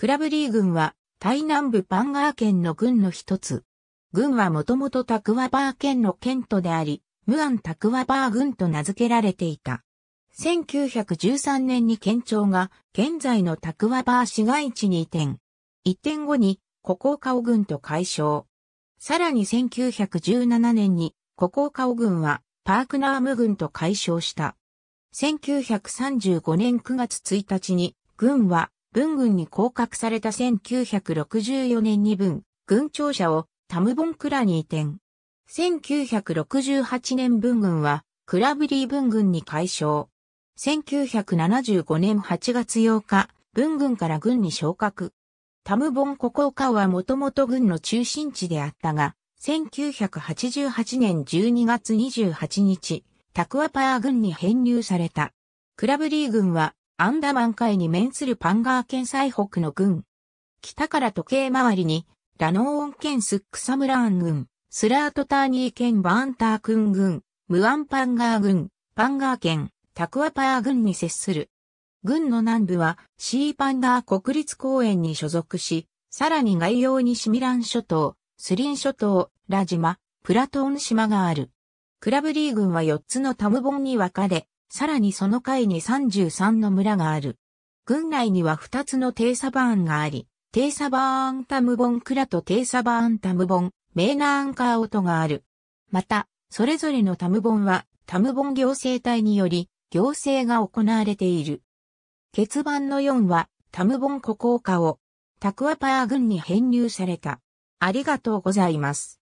クラブリー軍は、台南部パンガー県の軍の一つ。軍はもともとタクワバー県の県都であり、ムアンタクワバー軍と名付けられていた。1913年に県庁が現在のタクワバー市街地に移転。移転後に、古高カオ軍と解消。さらに1917年に、古高カオ軍はパークナーム軍と解消した。1935年9月1日に、軍は文軍に降格された1964年に文、軍庁舎をタムボンクラに移転。1968年文軍は、クラブリー文軍に改称。1975年8月8日、文軍から軍に昇格。タムボンココーはもともと軍の中心地であったが、1988年12月28日、タクワパー軍に編入された。クラブリー軍はアンダマン海に面するパンガー県最北の郡。北から時計回りに、ラノーオン県スックサムラーン郡、スラートターニー県バーンタークン郡、ムアンパンガー郡、パンガー県、タクアパー郡に接する。郡の南部はシーパンガー国立公園に所属し、さらに外洋にシミラン諸島、スリン諸島、ラジマ、プラトーン島がある。クラブリー軍は4つのタムボンに分かれ、さらにその階に33の村がある。郡内には2つの低サバーンがあり、低サバーンタムボンクラと低サバーンタムボン、メーナーンカーオトがある。また、それぞれのタムボンは、タムボン行政隊により、行政が行われている。欠番の4は、タムボン古校化を、タクアパー軍に編入された。ありがとうございます。